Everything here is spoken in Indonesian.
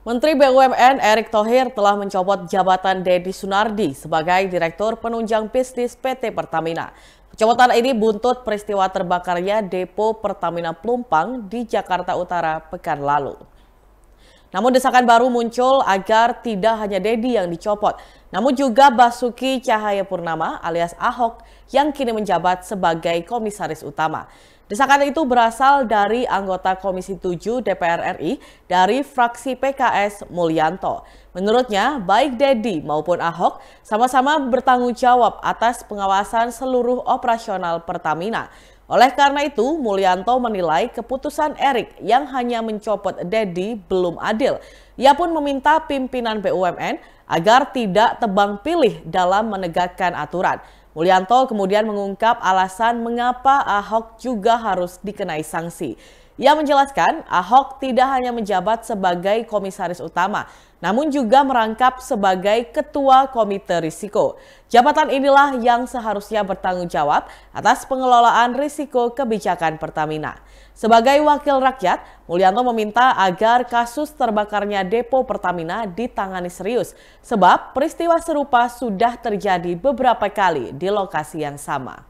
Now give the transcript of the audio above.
Menteri BUMN Erick Thohir telah mencopot jabatan Dedi Sunardi sebagai Direktur Penunjang Bisnis PT Pertamina. Pencopotan ini buntut peristiwa terbakarnya depo Pertamina Plumpang di Jakarta Utara pekan lalu. Namun desakan baru muncul agar tidak hanya Dedi yang dicopot, namun juga Basuki Cahaya Purnama alias Ahok yang kini menjabat sebagai Komisaris Utama. Desakan itu berasal dari anggota Komisi 7 DPR RI dari fraksi PKS Mulyanto. Menurutnya, baik Dedi maupun Ahok sama-sama bertanggung jawab atas pengawasan seluruh operasional Pertamina. Oleh karena itu, Mulyanto menilai keputusan Erik yang hanya mencopot Dedi belum adil. Ia pun meminta pimpinan BUMN agar tidak tebang pilih dalam menegakkan aturan. Mulyanto kemudian mengungkap alasan mengapa Ahok juga harus dikenai sanksi. Ia menjelaskan Ahok tidak hanya menjabat sebagai komisaris utama, namun juga merangkap sebagai ketua komite risiko. Jabatan inilah yang seharusnya bertanggung jawab atas pengelolaan risiko kebijakan Pertamina. Sebagai wakil rakyat, Mulyanto meminta agar kasus terbakarnya depo Pertamina ditangani serius sebab peristiwa serupa sudah terjadi beberapa kali di lokasi yang sama.